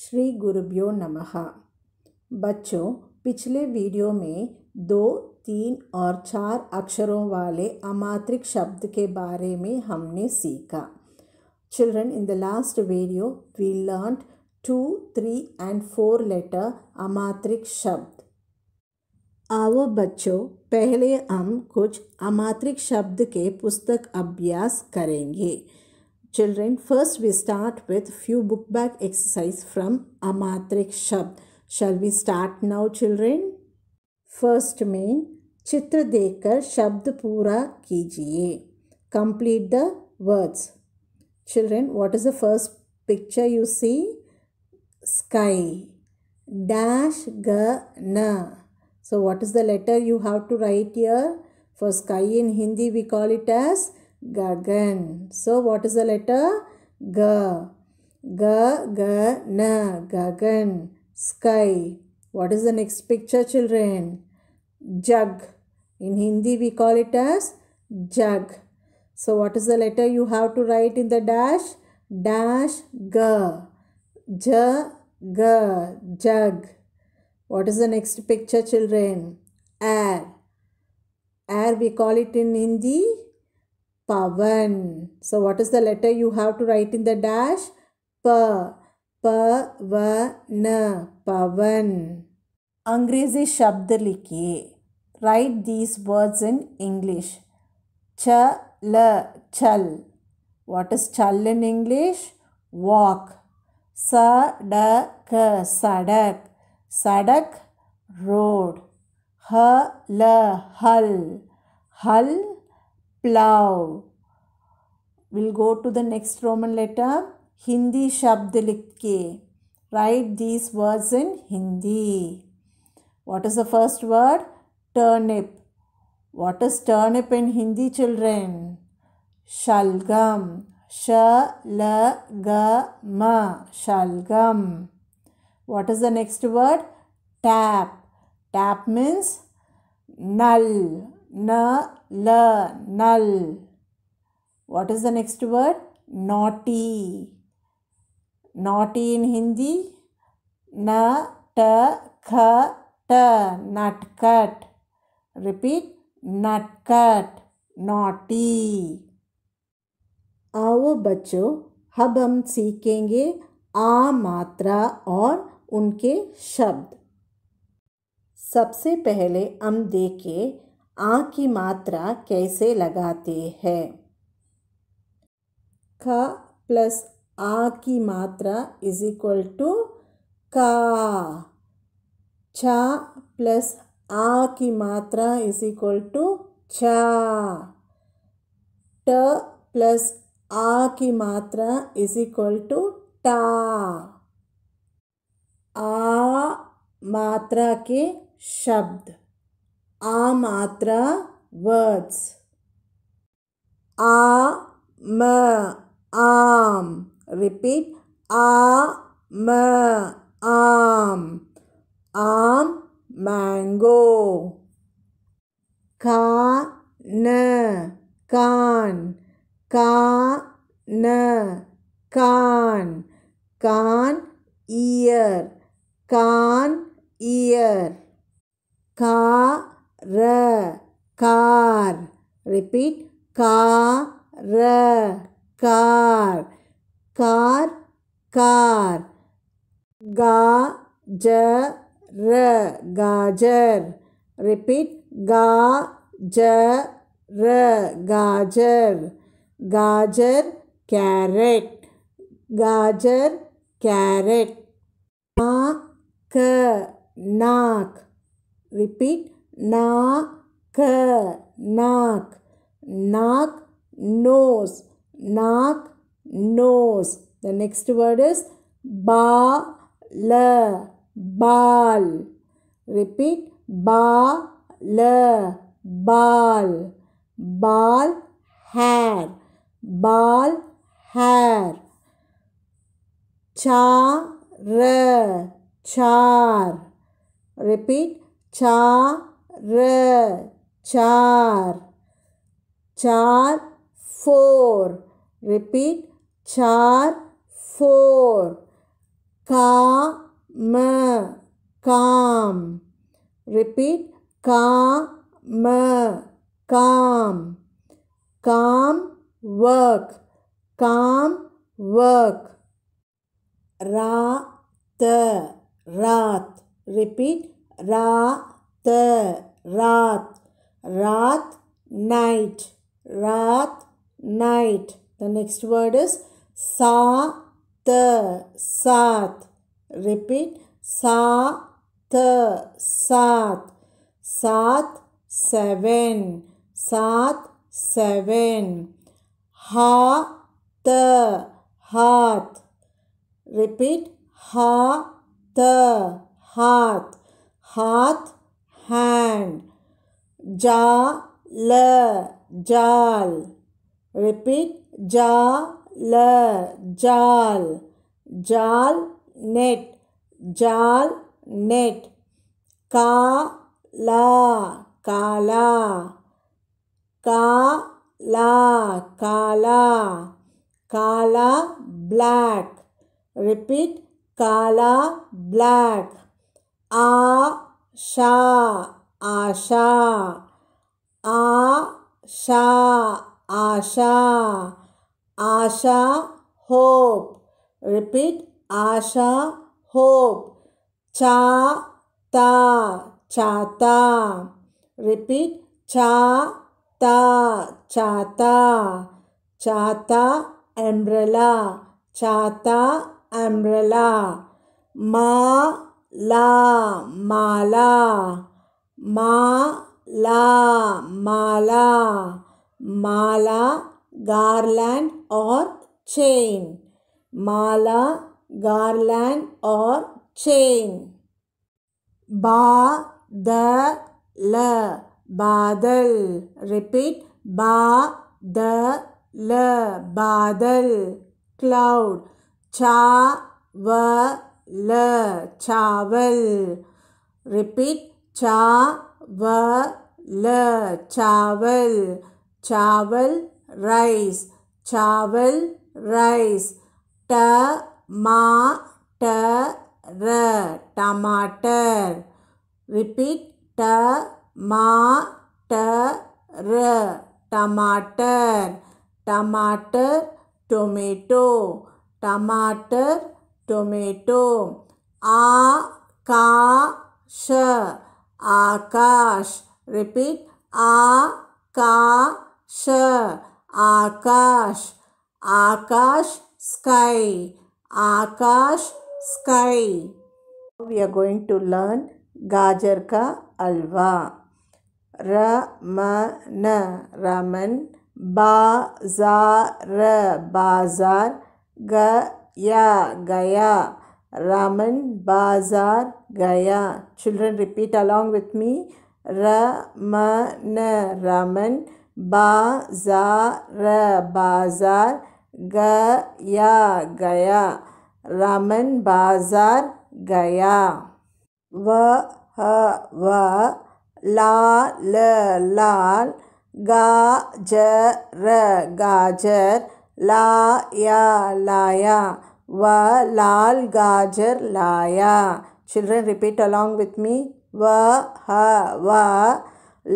श्री गुरुभ्यो नमः बच्चों पिछले वीडियो में दो तीन और चार अक्षरों वाले अमात्रिक शब्द के बारे में हमने सीखा children in the last video we learn two three and four letter अमात्रिक शब्द आओ बच्चों पहले हम कुछ अमात्रिक शब्द के पुस्तक अभ्यास करेंगे children first we start with few book back exercise from अमात्रिक शब्द shall we start now children first में चित्र देखकर शब्द पूरा कीजिए complete the words children what is the first picture you see sky dash ग न So what is the letter you have to write here? For sky in Hindi we call it as Gagan. So what is the letter? g g g n Gagan. Sky. What is the next picture children? Jug. In Hindi we call it as Jug. So what is the letter you have to write in the dash? Dash, g j g Ja, Jug. What is the next picture, children? Air. Air, we call it in Hindi, Pavan. So, what is the letter you have to write in the dash? Pa. na, Pavan. Angrezi शब्द लिखिए Write these words in English. Chal. Chal. What is chal in English? Walk. Sadak. Sadak. सड़क road, hal, hal hal plow we'll go to the next roman letter hindi shabd write these words in hindi what is the first word turnip what is turnip in hindi children shalgam shalagam shalgam what is the next word tap tap means null na la null what is the next word naughty naughty in hindi na ta kha ta nutcut repeat nutcut naughty आओ बच्चों अब हम सीखेंगे आ मात्रा और उनके शब्द सबसे पहले हम देखें आ की मात्रा कैसे लगाते हैं ख प्लस आ की मात्रा इज इक्वल टू का छ प्लस आ की मात्रा इज इक्वल टू छ ट प्लस आ की मात्रा इज इक्वल टू टा आ मात्रा के शब्द आ मात्रा वर्ड्स आ म आम रिपीट आ म आम आम मैंगो का न कान का न कान कान ईयर कान ईयर का र कार रिपीट का र कार कार कार गा ज र गाजर रिपीट गा ज र गाजर गाजर कैरेट गाजर कैरेट हाँ ಕ ನಾಕ್ repeat ನಾ ಕ ನಾಕ್ ನಾಕ್ nose ನಾಕ್ nose the next word is ba la bal repeat ba la bal hair bal hair cha ra चार रिपीट चार चार चार फोर रिपीट चार फोर का म काम रिपीट का म काम काम वर्क काम वर्क रा त रात रिपीट रा त रात रात नाइट रात night the next word is सा त सात रिपीट सा त सात सात सेवेन सात सेवेन हा त हाथ रिपीट हा द हाथ हाथ हैंड जा ल जाल रिपीट जा ल जाल जाल नेट जाल नेट का ला काला का ला काला काला ब्लैक रिपीट काला ब्लैक आ शा आशा आ शा आशा आशा होप रिपीट आशा होप चा ता चाता रिपीट चा ता चाता चाता एम्ब्रेला चाता umbrella. Ma la mala. Ma la mala. Mala garland or chain. Mala garland or chain. Ba the la badal. Repeat ba the la badal. Cloud chaval chaval repeat chaval chaval chaval rice chaval rice tamater tomater repeat tamater tomater tomato टमाटर tomato आ का श आकाश repeat आ का श आकाश आकाश स्काई आकाश sky we are going to learn गाजर का अलवा र म न रमन बाजार बाजार गया गया रामन बाजार गया children repeat along with me र म न रामन बाजार बाजार गया गया रामन बाजार गया व ह व लाल लाल गाजर गाजर ला या लाया व लाल गाजर लाया children repeat along with me वह वह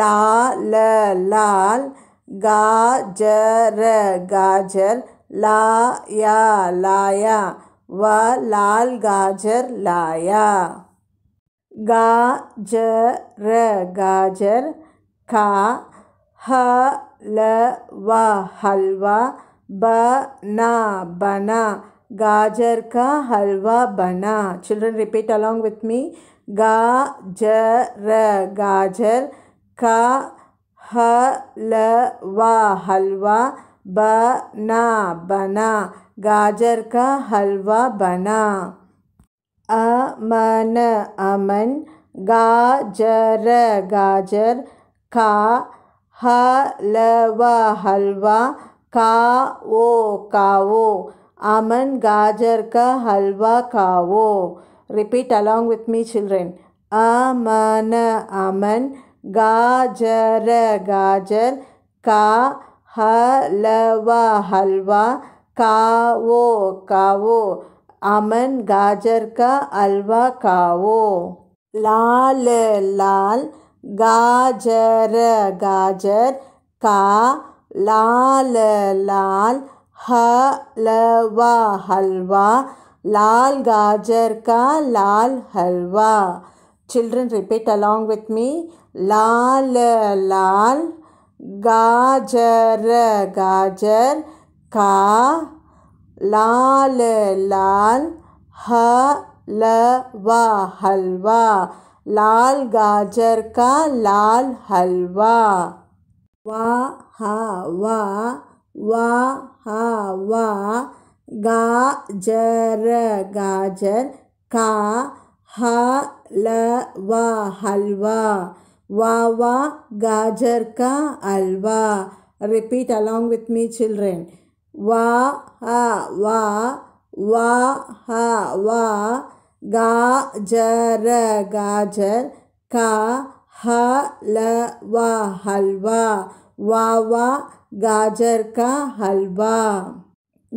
ला ल लाल गाजर गाजर ला या लाया वह लाल गाजर लाया गाजर गाजर खा हलवा हलवा बना बना गाजर का हलवा बना children repeat along with me गाजर गाजर का हलवा हलवा बना बना गाजर का हलवा बना अमन अमन गाजर गाजर का हलवा हलवा காவோ காவோ almond gajar ka halwa kawo repeat along with me children amana aman gajar gajar ka halwa halwa kawo kawo Aman காஜர் க அல்வா காவோ லால் லால் காஜர காஜர் கா लाल लाल हलवा हलवा लाल गाजर का लाल हलवा children repeat along with me लाल लाल गाजर गाजर का लाल लाल हलवा हलवा लाल गाजर का लाल हलवा वाह हा वा वा हा वा गाजर गाजर का हा ल वा हलवा वा वा गाजर का हलवा repeat along with me children wa ha वा wa ha wa गाजर गाजर का हा ल वा हलवा वावा गाजर का हलवा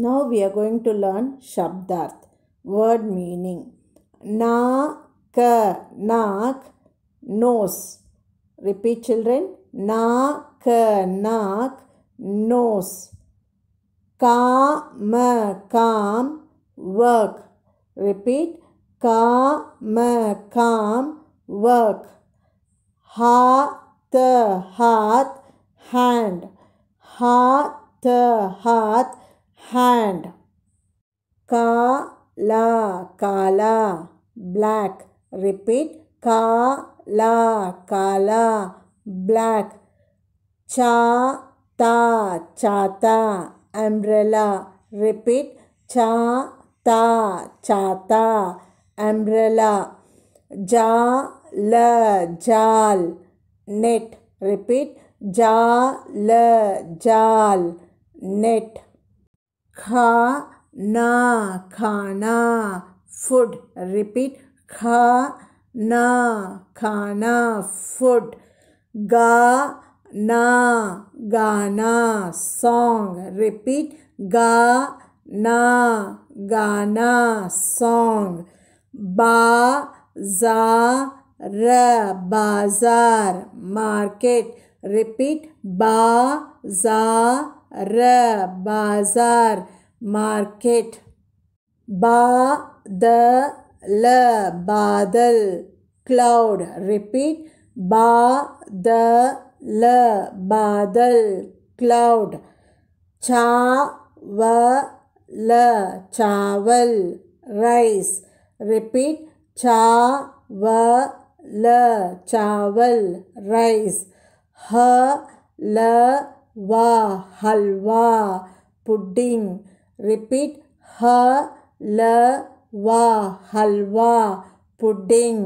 now we are going to learn शब्दार्थ वर्ड मीनिंग नाक नाक नोस रिपीट चिल्ड्रन नाक नाक नोस काम काम रिपीट का काम काम वर्क हाथ हाथ hand hath hath hand kala kala black repeat kala kala black chata chata umbrella repeat chata chata umbrella jal jal net repeat ल जाल नेट ना खाना फूड रिपीट खाना खाना फूड ना गाना सॉन्ग रिपीट गा गाना गाना सॉन्ग र बाजार market Repeat ba za ra bazar market ba the la badal cloud repeat ba the la badal cloud cha va la chawal, rice repeat cha va la chawal, rice ஹ ல வா halwa pudding repeat ஹ ல வா halwa pudding